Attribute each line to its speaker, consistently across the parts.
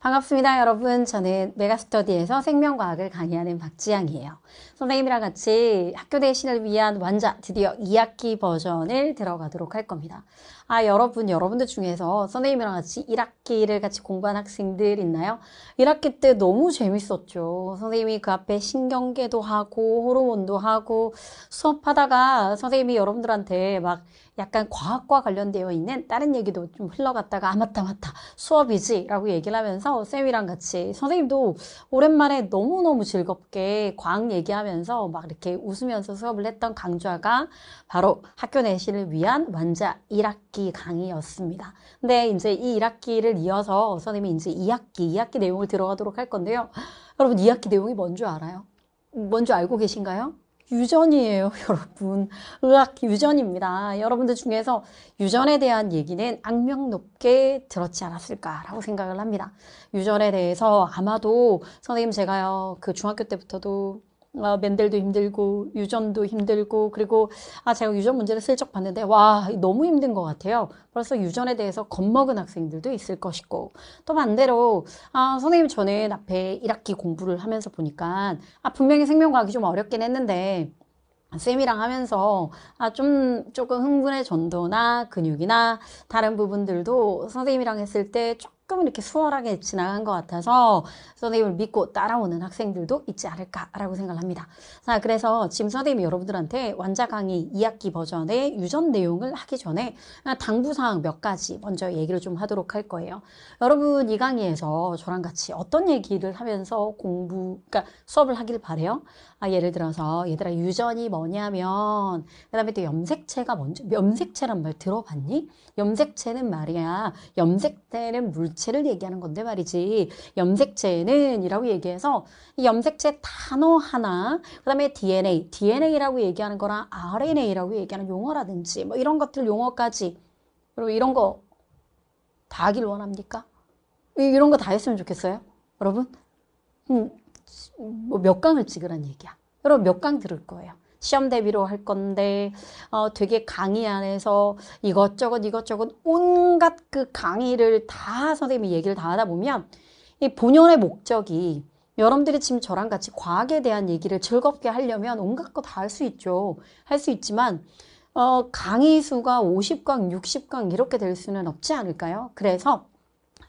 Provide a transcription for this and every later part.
Speaker 1: 반갑습니다 여러분 저는 메가스터디에서 생명과학을 강의하는 박지향이에요 선생님이랑 같이 학교 대신을 위한 완자 드디어 2학기 버전을 들어가도록 할 겁니다 아 여러분 여러분들 중에서 선생님이랑 같이 1학기를 같이 공부한 학생들 있나요? 1학기 때 너무 재밌었죠 선생님이 그 앞에 신경계도 하고 호르몬도 하고 수업하다가 선생님이 여러분들한테 막 약간 과학과 관련되어 있는 다른 얘기도 좀 흘러갔다가 아 맞다 맞다 수업이지 라고 얘기를 하면서 쌤이랑 같이 선생님도 오랜만에 너무너무 즐겁게 과학 얘기하면서 막 이렇게 웃으면서 수업을 했던 강좌가 바로 학교 내신을 위한 완자 1학기 강의였습니다. 근데 이제 이 1학기를 이어서 선생님이 이제 2학기 2학기 내용을 들어가도록 할 건데요. 여러분 2학기 내용이 뭔 줄 알아요? 뭔 줄 알고 계신가요? 유전이에요, 여러분. 의학 유전입니다. 여러분들 중에서 유전에 대한 얘기는 악명 높게 들었지 않았을까라고 생각을 합니다. 유전에 대해서 아마도 선생님 제가요, 그 중학교 때부터도 어, 맨델도 힘들고 유전도 힘들고 그리고 아 제가 유전 문제를 슬쩍 봤는데 와 너무 힘든 것 같아요. 벌써 유전에 대해서 겁먹은 학생들도 있을 것이고 또 반대로 아 선생님 저는 앞에 1학기 공부를 하면서 보니까 아 분명히 생명과학이 좀 어렵긴 했는데 쌤이랑 하면서 아, 좀 조금 흥분의 전도나 근육이나 다른 부분들도 선생님이랑 했을 때 조금 조금 이렇게 수월하게 지나간 것 같아서 선생님을 믿고 따라오는 학생들도 있지 않을까라고 생각합니다. 을 자, 그래서 지금 선생님이 여러분들한테 완자 강의 2학기 버전의 유전 내용을 하기 전에 당부사항 몇 가지 먼저 얘기를 좀 하도록 할 거예요. 여러분 이 강의에서 저랑 같이 어떤 얘기를 하면서 공부, 그러니까 수업을 하길 바래요. 아, 예를 들어서 얘들아 유전이 뭐냐면 그다음에 또 염색체가 뭔지 염색체란 말 들어봤니? 염색체는 말이야 염색체는 물 염색체를 얘기하는 건데 말이지 염색체는 이라고 얘기해서 이 염색체 단어 하나 그 다음에 DNA, DNA라고 얘기하는 거랑 RNA라고 얘기하는 용어라든지 뭐 이런 것들 용어까지 그리고 이런 거 다 하길 원합니까? 이런 거 다 했으면 좋겠어요 여러분 음, 뭐 몇 강을 찍으란 얘기야 여러분 몇 강 들을 거예요 시험 대비로 할 건데 어, 되게 강의 안에서 이것저것 이것저것 온갖 그 강의를 다 선생님이 얘기를 다 하다 보면 이 본연의 목적이 여러분들이 지금 저랑 같이 과학에 대한 얘기를 즐겁게 하려면 온갖 거 다 할 수 있죠. 할 수 있지만 어, 강의 수가 50강, 60강 이렇게 될 수는 없지 않을까요? 그래서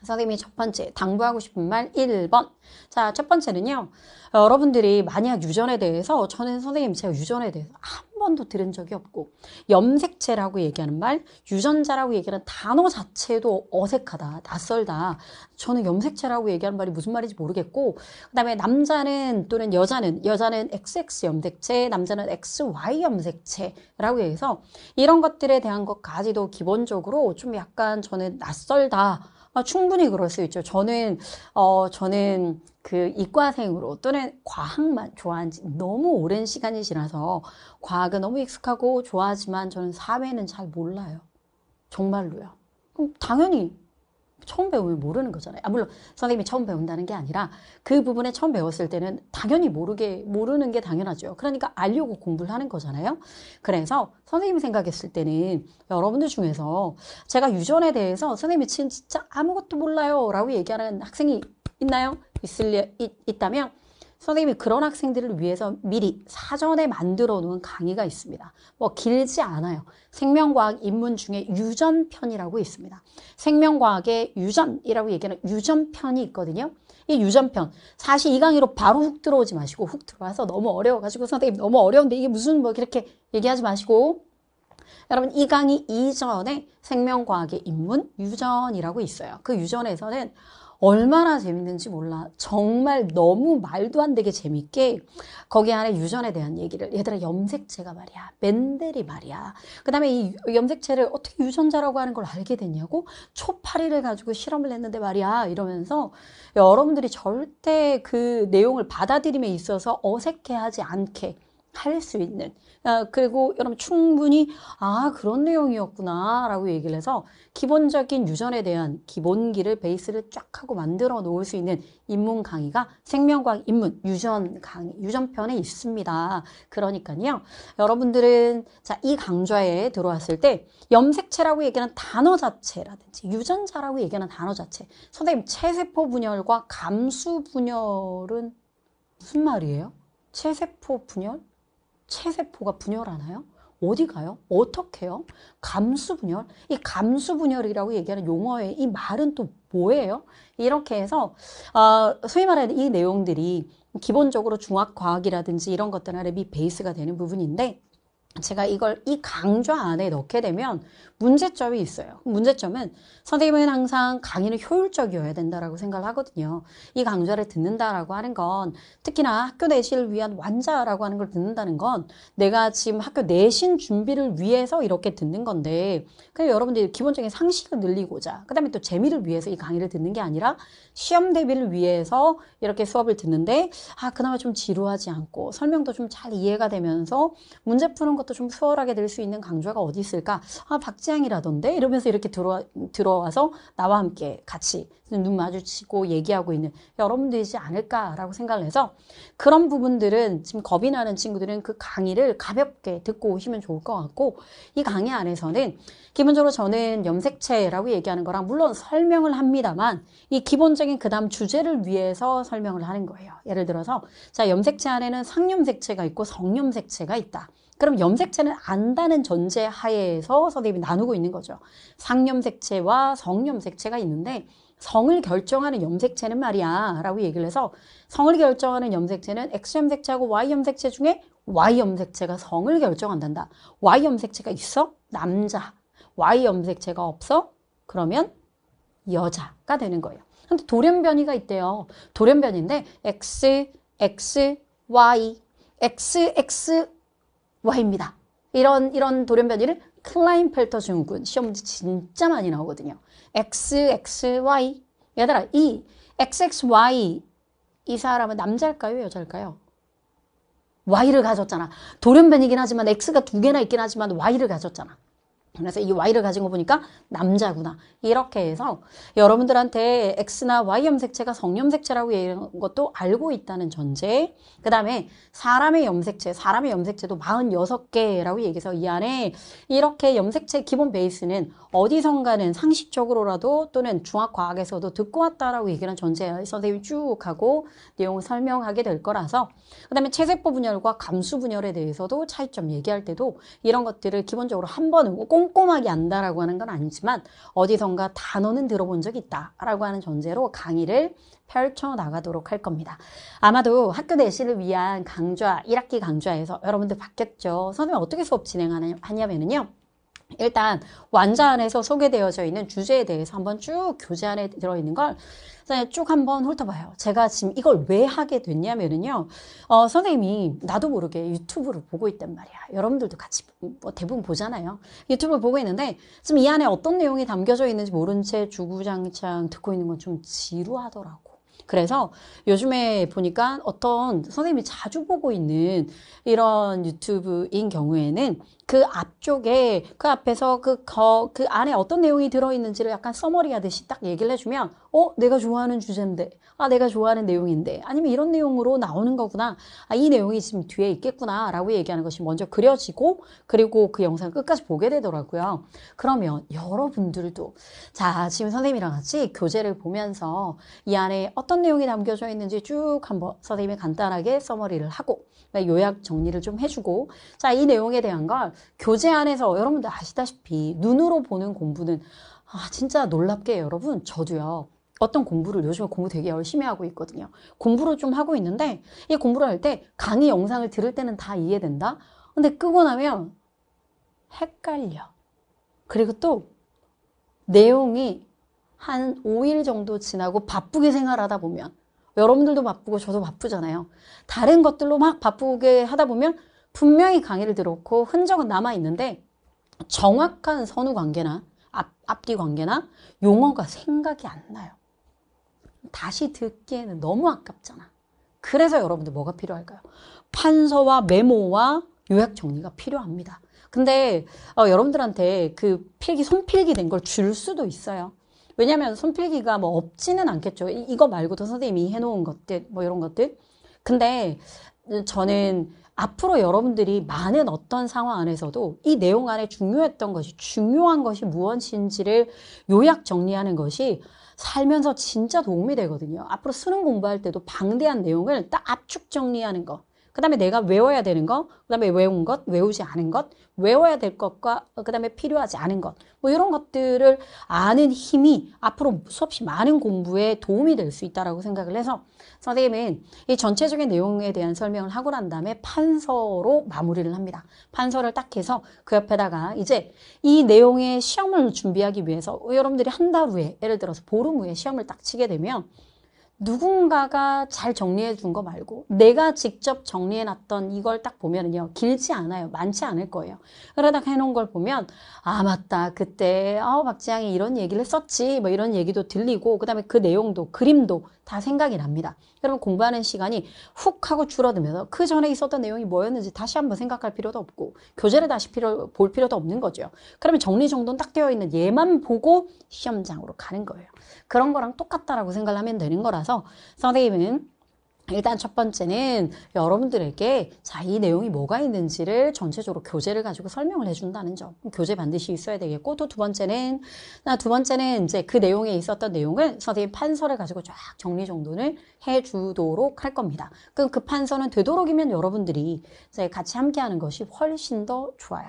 Speaker 1: 선생님이 첫 번째 당부하고 싶은 말 1번 자 첫 번째는요 어, 여러분들이 만약 유전에 대해서 저는 선생님 제가 유전에 대해서 한 번도 들은 적이 없고 염색체라고 얘기하는 말 유전자라고 얘기하는 단어 자체도 어색하다 낯설다 저는 염색체라고 얘기하는 말이 무슨 말인지 모르겠고 그 다음에 남자는 또는 여자는 여자는 XX 염색체 남자는 XY 염색체라고 해서 이런 것들에 대한 것까지도 기본적으로 좀 약간 저는 낯설다 아, 충분히 그럴 수 있죠. 저는 어 저는 그 이과생으로 또는 과학만 좋아한 지 너무 오랜 시간이 지나서 과학은 너무 익숙하고 좋아하지만 저는 사회는 잘 몰라요. 정말로요. 그럼 당연히 처음 배우면 모르는 거잖아요. 아, 물론 선생님이 처음 배운다는 게 아니라 그 부분에 처음 배웠을 때는 당연히 모르게, 모르는 게 당연하죠. 그러니까 알려고 공부를 하는 거잖아요. 그래서 선생님이 생각했을 때는 여러분들 중에서 제가 유전에 대해서 선생님이 진짜 아무것도 몰라요 라고 얘기하는 학생이 있나요? 있을, 있, 있다면 선생님이 그런 학생들을 위해서 미리 사전에 만들어 놓은 강의가 있습니다. 뭐 길지 않아요. 생명과학 입문 중에 유전편이라고 있습니다. 생명과학의 유전이라고 얘기하는 유전편이 있거든요. 이 유전편 사실 이 강의로 바로 훅 들어오지 마시고 훅 들어와서 너무 어려워가지고 선생님 너무 어려운데 이게 무슨 뭐 이렇게 얘기하지 마시고 여러분 이 강의 이전에 생명과학의 입문 유전이라고 있어요. 그 유전에서는 얼마나 재밌는지 몰라. 정말 너무 말도 안 되게 재밌게 거기 안에 유전에 대한 얘기를 얘들아 염색체가 말이야. 맨델이 말이야. 그다음에 이 염색체를 어떻게 유전자라고 하는 걸 알게 됐냐고 초파리를 가지고 실험을 했는데 말이야. 이러면서 여러분들이 절대 그 내용을 받아들임에 있어서 어색해하지 않게 할 수 있는 아, 그리고 여러분 충분히 아 그런 내용이었구나 라고 얘기를 해서 기본적인 유전에 대한 기본기를 베이스를 쫙 하고 만들어 놓을 수 있는 인문 강의가 생명과학 인문 유전 강의 유전편에 있습니다. 그러니까요 여러분들은 자이 강좌에 들어왔을 때 염색체라고 얘기하는 단어 자체라든지 유전자라고 얘기하는 단어 자체 선생님 체세포 분열과 감수 분열은 무슨 말이에요? 체세포 분열? 체세포가 분열하나요? 어디 가요? 어떻게 해요? 감수분열? 이 감수분열이라고 얘기하는 용어의 이 말은 또 뭐예요? 이렇게 해서 어, 소위 말하는 이 내용들이 기본적으로 중학과학이라든지 이런 것들 아래 미 베이스가 되는 부분인데 제가 이걸 이 강좌 안에 넣게 되면 문제점이 있어요. 문제점은 선생님은 항상 강의는 효율적이어야 된다라고 생각을 하거든요. 이 강좌를 듣는다라고 하는 건 특히나 학교 내신을 위한 완자라고 하는 걸 듣는다는 건 내가 지금 학교 내신 준비를 위해서 이렇게 듣는 건데 그냥 여러분들이 기본적인 상식을 늘리고자 그다음에 또 재미를 위해서 이 강의를 듣는 게 아니라 시험 대비를 위해서 이렇게 수업을 듣는데 아 그나마 좀 지루하지 않고 설명도 좀 잘 이해가 되면서 문제 푸는 것도 좀 수월하게 될 수 있는 강좌가 어디 있을까 아 박지향이라던데 이러면서 이렇게 들어와, 들어와서 나와 함께 같이 눈 마주치고 얘기하고 있는 여러분되지 않을까라고 생각을 해서 그런 부분들은 지금 겁이 나는 친구들은 그 강의를 가볍게 듣고 오시면 좋을 것 같고 이 강의 안에서는 기본적으로 저는 염색체라고 얘기하는 거랑 물론 설명을 합니다만 이 기본적인 직접적인 그 다음 주제를 위해서 설명을 하는 거예요. 예를 들어서 자 염색체 안에는 상염색체가 있고 성염색체가 있다. 그럼 염색체는 안다는 전제 하에서 선생님이 나누고 있는 거죠. 상염색체와 성염색체가 있는데 성을 결정하는 염색체는 말이야 라고 얘기를 해서 성을 결정하는 염색체는 X염색체하고 Y염색체 중에 Y염색체가 성을 결정한단다. Y염색체가 있어? 남자. Y염색체가 없어? 그러면 여자가 되는 거예요. 근데 돌연변이가 있대요. 돌연변인데 x, x, y, x, x, y입니다. 이런 이런 돌연변이를 클라인펠터 증후군 시험 문제 진짜 많이 나오거든요. x, x, y 얘들아 이 x, x, y 이 사람은 남자일까요? 여자일까요? Y를 가졌잖아. 돌연변이긴 하지만 X가 두 개나 있긴 하지만 Y를 가졌잖아. 그래서 이 Y를 가진 거 보니까 남자구나 이렇게 해서 여러분들한테 X나 Y 염색체가 성염색체라고 얘기하는 것도 알고 있다는 전제 그 다음에 사람의 염색체 사람의 염색체도 46개라고 얘기해서 이 안에 이렇게 염색체 기본 베이스는 어디선가는 상식적으로라도 또는 중학과학에서도 듣고 왔다라고 얘기하는 전제 선생님이 쭉 하고 내용을 설명하게 될 거라서 그 다음에 체세포 분열과 감수 분열에 대해서도 차이점 얘기할 때도 이런 것들을 기본적으로 한 번은 꼭 꼼꼼하게 안다라고 하는 건 아니지만 어디선가 단어는 들어본 적 있다라고 하는 전제로 강의를 펼쳐 나가도록 할 겁니다. 아마도 학교 내신을 위한 강좌, 1학기 강좌에서 여러분들 봤겠죠. 선생님 어떻게 수업 진행하냐면요. 일단 완자 안에서 소개되어져 있는 주제에 대해서 한번 쭉 교재 안에 들어있는 걸 쭉 한번 훑어봐요. 제가 지금 이걸 왜 하게 됐냐면은요. 어, 선생님이 나도 모르게 유튜브를 보고 있단 말이야. 여러분들도 같이 뭐 대부분 보잖아요. 유튜브를 보고 있는데 지금 이 안에 어떤 내용이 담겨져 있는지 모른 채 주구장창 듣고 있는 건 좀 지루하더라고. 그래서 요즘에 보니까 어떤 선생님이 자주 보고 있는 이런 유튜브인 경우에는 그 앞쪽에 그 앞에서 그, 거, 그 안에 어떤 내용이 들어있는지를 약간 써머리 하듯이 딱 얘기를 해주면 어? 내가 좋아하는 주제인데 아 내가 좋아하는 내용인데 아니면 이런 내용으로 나오는 거구나 아, 이 내용이 지금 뒤에 있겠구나 라고 얘기하는 것이 먼저 그려지고 그리고 그 영상 끝까지 보게 되더라고요 그러면 여러분들도 자 지금 선생님이랑 같이 교재를 보면서 이 안에 어떤 내용이 담겨져 있는지 쭉 한번 선생님이 간단하게 서머리를 하고 네, 요약 정리를 좀 해주고 자 이 내용에 대한 걸 교재 안에서 여러분들 아시다시피 눈으로 보는 공부는 아 진짜 놀랍게 여러분 저도요 어떤 공부를 요즘에 공부 되게 열심히 하고 있거든요 공부를 좀 하고 있는데 이 공부를 할 때 강의 영상을 들을 때는 다 이해된다 근데 끄고 나면 헷갈려 그리고 또 내용이 한 5일 정도 지나고 바쁘게 생활하다 보면 여러분들도 바쁘고 저도 바쁘잖아요 다른 것들로 막 바쁘게 하다 보면 분명히 강의를 들었고 흔적은 남아있는데 정확한 선후 관계나 앞, 앞뒤 관계나 용어가 생각이 안 나요 다시 듣기에는 너무 아깝잖아. 그래서 여러분들 뭐가 필요할까요? 판서와 메모와 요약 정리가 필요합니다. 근데 어, 여러분들한테 그 필기 손필기 된 걸 줄 수도 있어요. 왜냐하면 손필기가 뭐 없지는 않겠죠. 이, 거 말고도 선생님이 해놓은 것들 뭐 이런 것들. 근데 저는 앞으로 여러분들이 많은 어떤 상황 안에서도 이 내용 안에 중요했던 것이 중요한 것이 무엇인지를 요약 정리하는 것이 살면서 진짜 도움이 되거든요. 앞으로 수능 공부할 때도 방대한 내용을 딱 압축 정리하는 거. 그 다음에 내가 외워야 되는 거, 그 다음에 외운 것, 외우지 않은 것, 외워야 될 것과 어, 그 다음에 필요하지 않은 것, 뭐 이런 것들을 아는 힘이 앞으로 수없이 많은 공부에 도움이 될 수 있다라고 생각을 해서 선생님은 이 전체적인 내용에 대한 설명을 하고 난 다음에 판서로 마무리를 합니다. 판서를 딱 해서 그 옆에다가 이제 이 내용의 시험을 준비하기 위해서 여러분들이 한 달 후에 예를 들어서 보름 후에 시험을 딱 치게 되면 누군가가 잘 정리해 준 거 말고 내가 직접 정리해 놨던 이걸 딱 보면은요 길지 않아요 많지 않을 거예요 그러다 해놓은 걸 보면 아 맞다 그때 아 박지향이 어, 이런 얘기를 했었지 뭐 이런 얘기도 들리고 그 다음에 그 내용도 그림도 다 생각이 납니다. 여러분 공부하는 시간이 훅 하고 줄어들면서 그 전에 있었던 내용이 뭐였는지 다시 한번 생각할 필요도 없고 교재를 다시 필요, 볼 필요도 없는 거죠. 그러면 정리정돈 딱 되어 있는 얘만 보고 시험장으로 가는 거예요. 그런 거랑 똑같다라고 생각 하면 되는 거라서 선생님은 일단 첫 번째는 여러분들에게 자, 이 내용이 뭐가 있는지를 전체적으로 교재를 가지고 설명을 해준다는 점. 교재 반드시 있어야 되겠고, 또 두 번째는, 나두 아, 번째는 이제 그 내용에 있었던 내용은 선생님 판서를 가지고 쫙 정리 정돈을 해주도록 할 겁니다. 그럼 그 판서는 되도록이면 여러분들이 이제 같이 함께 하는 것이 훨씬 더 좋아요.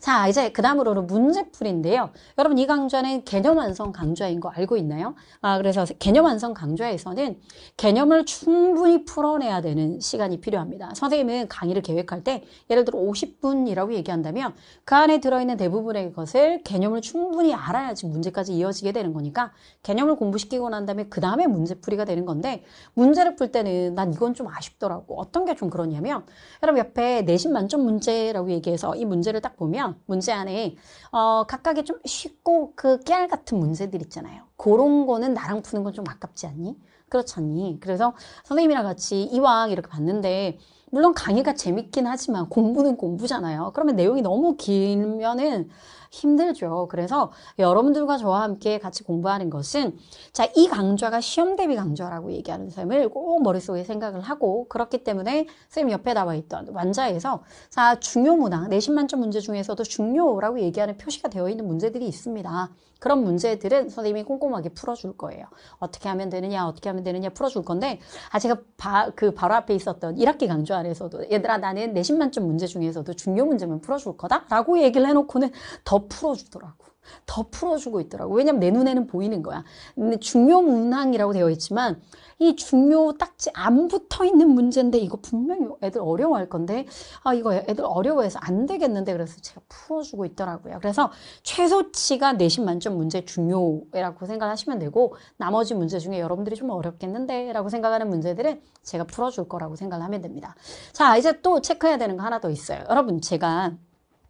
Speaker 1: 자, 이제 그 다음으로는 문제풀인데요. 여러분 이 강좌는 개념 완성 강좌인 거 알고 있나요? 아, 그래서 개념 완성 강좌에서는 개념을 충분히 빨리 풀어내야 되는 시간이 필요합니다. 선생님은 강의를 계획할 때 예를 들어 50분이라고 얘기한다면 그 안에 들어있는 대부분의 것을 개념을 충분히 알아야지 문제까지 이어지게 되는 거니까 개념을 공부시키고 난 다음에 그 다음에 문제풀이가 되는 건데 문제를 풀 때는 난 이건 좀 아쉽더라고. 어떤 게 좀 그러냐면 여러분 옆에 내신 만점 문제라고 얘기해서 이 문제를 딱 보면 문제 안에 어, 각각의 좀 쉽고 그 깨알 같은 문제들 있잖아요. 그런 거는 나랑 푸는 건 좀 아깝지 않니? 그렇잖니? 그래서 선생님이랑 같이 이왕 이렇게 봤는데 물론 강의가 재밌긴 하지만 공부는 공부잖아요. 그러면 내용이 너무 길면은 힘들죠. 그래서 여러분들과 저와 함께 같이 공부하는 것은 자, 이 강좌가 시험 대비 강좌라고 얘기하는 쌤을 꼭 머릿속에 생각을 하고 그렇기 때문에 쌤 옆에 나와 있던 완자에서 자, 중요 문항, 내신 만점 문제 중에서도 중요라고 얘기하는 표시가 되어 있는 문제들이 있습니다. 그런 문제들은 선생님이 꼼꼼하게 풀어줄 거예요. 어떻게 하면 되느냐, 어떻게 하면 되느냐 풀어줄 건데 아 제가 바, 그 바로 앞에 있었던 1학기 강좌 안에서도 얘들아 나는 내신만점 문제 중에서도 중요 문제만 풀어줄 거다 라고 얘기를 해놓고는 더 풀어주더라고 더 풀어주고 있더라고. 왜냐면 내 눈에는 보이는 거야. 근데 중요 문항이라고 되어 있지만 이 중요 딱지 안 붙어 있는 문제인데 이거 분명히 애들 어려워할 건데 아 이거 애들 어려워해서 안 되겠는데 그래서 제가 풀어주고 있더라고요. 그래서 최소치가 내신 만점 문제 중요라고 생각하시면 되고 나머지 문제 중에 여러분들이 좀 어렵겠는데라고 생각하는 문제들은 제가 풀어줄 거라고 생각하면 됩니다. 자 이제 또 체크해야 되는 거 하나 더 있어요. 여러분 제가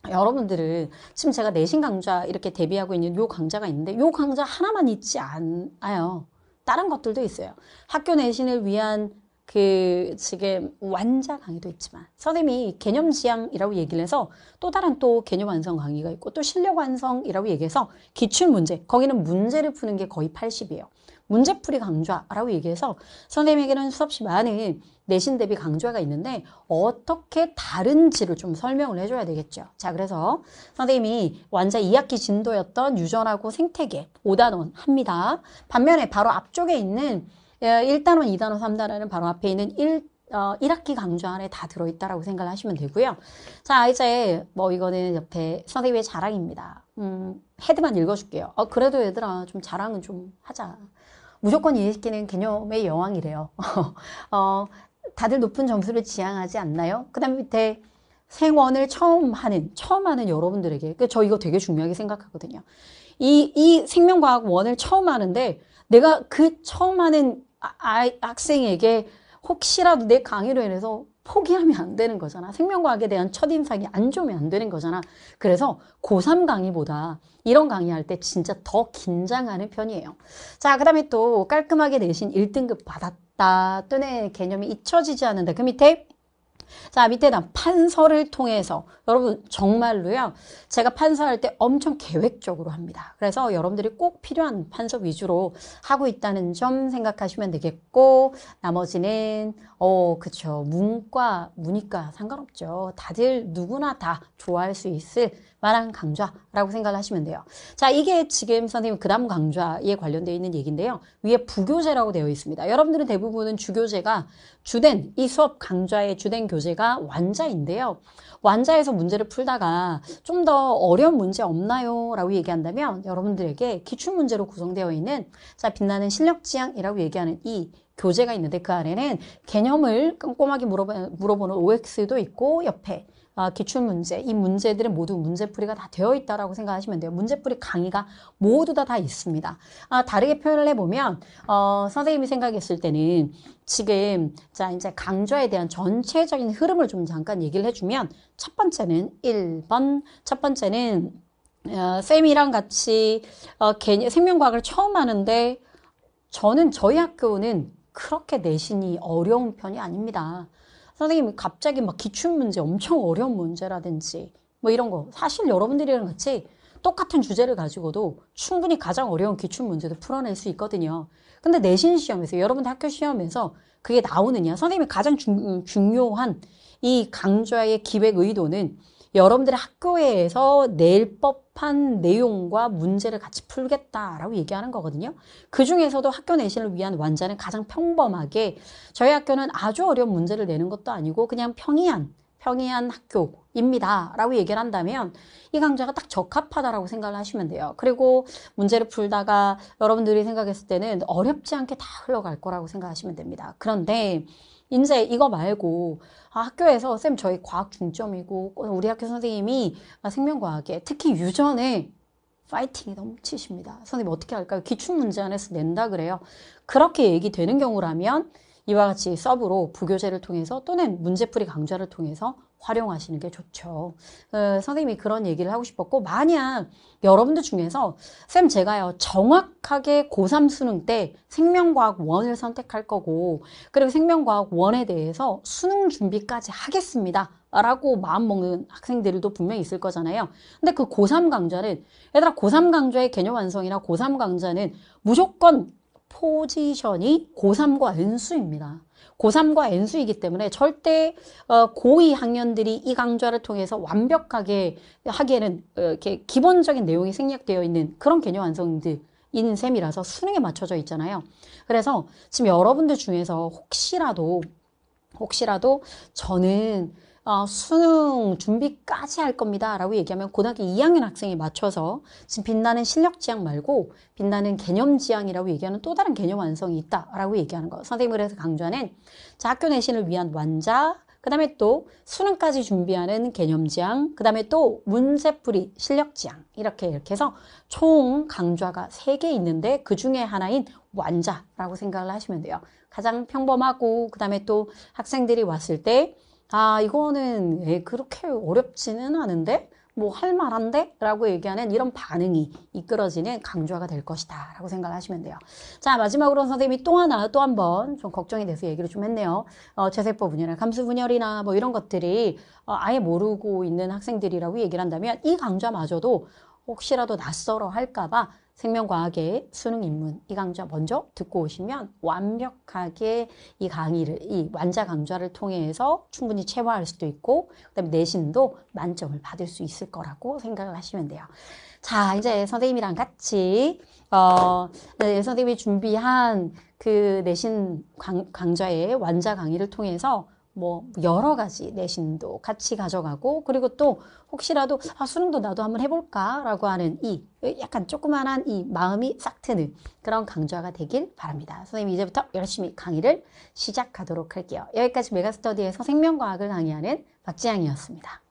Speaker 1: 여러분들은 지금 제가 내신 강좌 이렇게 대비하고 있는 요 강좌가 있는데 요 강좌 하나만 있지 않아요. 다른 것들도 있어요. 학교 내신을 위한 그 지금 완자 강의도 있지만 선생님이 개념 지향이라고 얘기를 해서 또 다른 또 개념 완성 강의가 있고 또 실력 완성이라고 얘기해서 기출 문제 거기는 문제를 푸는 게 거의 80이에요. 문제풀이 강좌라고 얘기해서 선생님에게는 수없이 많은 내신 대비 강좌가 있는데 어떻게 다른지를 좀 설명을 해줘야 되겠죠. 자, 그래서 선생님이 완자 2학기 진도였던 유전하고 생태계 5단원 합니다. 반면에 바로 앞쪽에 있는 1단원, 예, 2단원, 3단원은 바로 앞에 있는 1 어, 1학기 강좌 안에 다 들어있다라고 생각을 하시면 되고요. 자, 이제 뭐 이거는 옆에 선생님의 자랑입니다. 음, 헤드만 읽어줄게요. 어, 그래도 얘들아, 좀 자랑은 좀 하자. 무조건 이해시키는 개념의 여왕이래요. 어, 다들 높은 점수를 지향하지 않나요? 그 다음에 밑에 생원을 처음 하는, 처음 하는 여러분들에게, 그저 그러니까 이거 되게 중요하게 생각하거든요. 이, 이 생명과학 원을 처음 하는데, 내가 그 처음 하는 아, 아, 학생에게 혹시라도 내 강의로 인해서 포기하면 안 되는 거잖아. 생명과학에 대한 첫인상이 안 좋으면 안 되는 거잖아. 그래서 고3 강의보다 이런 강의할 때 진짜 더 긴장하는 편이에요. 자, 그 다음에 또 깔끔하게 내신 1등급 받았다. 또는 개념이 잊혀지지 않는다. 그 밑에 자 밑에다 판서를 통해서 여러분 정말로요 제가 판서할 때 엄청 계획적으로 합니다 그래서 여러분들이 꼭 필요한 판서 위주로 하고 있다는 점 생각하시면 되겠고 나머지는 어 그쵸 문과 문이과 상관없죠 다들 누구나 다 좋아할 수 있을 말한 강좌라고 생각을 하시면 돼요. 자, 이게 지금 선생님 그다음 강좌에 관련되어 있는 얘기인데요. 위에 부교재라고 되어 있습니다. 여러분들은 대부분은 주교재가 주된 이 수업 강좌의 주된 교재가 완자인데요. 완자에서 문제를 풀다가 좀 더 어려운 문제 없나요? 라고 얘기한다면 여러분들에게 기출문제로 구성되어 있는 자 빛나는 실력지향이라고 얘기하는 이 교재가 있는데 그 안에는 개념을 꼼꼼하게 물어보, 물어보는 OX도 있고 옆에 아, 기출문제 이 문제들은 모두 문제풀이가 다 되어 있다라고 생각하시면 돼요. 문제풀이 강의가 모두 다 다 있습니다. 아, 다르게 표현을 해보면 어, 선생님이 생각했을 때는 지금 자 이제 강좌에 대한 전체적인 흐름을 좀 잠깐 얘기를 해주면 첫 번째는 1번 첫 번째는 어, 쌤이랑 같이 어, 개념, 생명과학을 처음 하는데 저는 저희 학교는 그렇게 내신이 어려운 편이 아닙니다. 선생님이 갑자기 막 기출 문제 엄청 어려운 문제라든지 뭐 이런 거 사실 여러분들이랑 같이 똑같은 주제를 가지고도 충분히 가장 어려운 기출 문제도 풀어낼 수 있거든요. 근데 내신 시험에서 여러분들 학교 시험에서 그게 나오느냐 선생님이 가장 중, 음, 중요한 이 강좌의 기획 의도는 여러분들의 학교에서 낼 법한 내용과 문제를 같이 풀겠다라고 얘기하는 거거든요. 그 중에서도 학교 내신을 위한 완자는 가장 평범하게 저희 학교는 아주 어려운 문제를 내는 것도 아니고 그냥 평이한 평이한 학교입니다. 라고 얘기를 한다면 이 강좌가 딱 적합하다라고 생각을 하시면 돼요. 그리고 문제를 풀다가 여러분들이 생각했을 때는 어렵지 않게 다 흘러갈 거라고 생각하시면 됩니다. 그런데 인쇄 이거 말고 아, 학교에서 쌤 저희 과학 중점이고 우리 학교 선생님이 아, 생명과학에 특히 유전에 파이팅이 넘치십니다. 선생님 어떻게 할까요? 기출문제 안에서 낸다 그래요. 그렇게 얘기되는 경우라면 이와 같이 서브로 부교재를 통해서 또는 문제풀이 강좌를 통해서 활용하시는 게 좋죠. 어, 선생님이 그런 얘기를 하고 싶었고 만약 여러분들 중에서 쌤 제가요 정확하게 고3 수능 때 생명과학 1을 선택할 거고 그리고 생명과학 1에 대해서 수능 준비까지 하겠습니다. 라고 마음먹는 학생들도 분명히 있을 거잖아요. 근데 그 고3 강좌는 얘들아 고3 강좌의 개념 완성이나 고3 강좌는 무조건 포지션이 고3과 N수입니다. 고3과 N수이기 때문에 절대 어, 고2 학년들이 이 강좌를 통해서 완벽하게 하기에는 어, 이렇게 기본적인 내용이 생략되어 있는 그런 개념 완성들 인 셈이라서 수능에 맞춰져 있잖아요. 그래서 지금 여러분들 중에서 혹시라도 혹시라도 저는 어, 수능 준비까지 할 겁니다. 라고 얘기하면 고등학교 2학년 학생에 맞춰서 지금 빛나는 실력 지향 말고 빛나는 개념 지향이라고 얘기하는 또 다른 개념 완성이 있다. 라고 얘기하는 거. 선생님을 해서 강조하는 자, 학교 내신을 위한 완자, 그 다음에 또 수능까지 준비하는 개념 지향, 그 다음에 또 문제풀이 실력 지향 이렇게 이렇게 해서 총 강좌가 세 개 있는데 그 중에 하나인 완자라고 생각을 하시면 돼요. 가장 평범하고 그 다음에 또 학생들이 왔을 때 아, 이거는 에, 예, 그렇게 어렵지는 않은데? 뭐 할만한데? 라고 얘기하는 이런 반응이 이끌어지는 강좌가 될 것이다. 라고 생각 하시면 돼요. 자, 마지막으로 선생님이 또 하나, 또 한 번 좀 걱정이 돼서 얘기를 좀 했네요. 어, 체세법 분열이나 감수 분열이나 뭐 이런 것들이 어, 아예 모르고 있는 학생들이라고 얘기를 한다면 이 강좌마저도 혹시라도 낯설어 할까봐 생명과학의 수능 입문 이 강좌 먼저 듣고 오시면 완벽하게 이 강의를 이 완자 강좌를 통해서 충분히 체화할 수도 있고 그다음에 내신도 만점을 받을 수 있을 거라고 생각을 하시면 돼요. 자 이제 선생님이랑 같이 어 네, 선생님이 준비한 그 내신 강, 강좌의 완자 강의를 통해서 뭐 여러 가지 내신도 같이 가져가고 그리고 또 혹시라도 아 수능도 나도 한번 해볼까라고 하는 이 약간 조그만한 이 마음이 싹 트는 그런 강좌가 되길 바랍니다. 선생님 이제부터 열심히 강의를 시작하도록 할게요. 여기까지 메가스터디에서 생명과학을 강의하는 박지향이었습니다.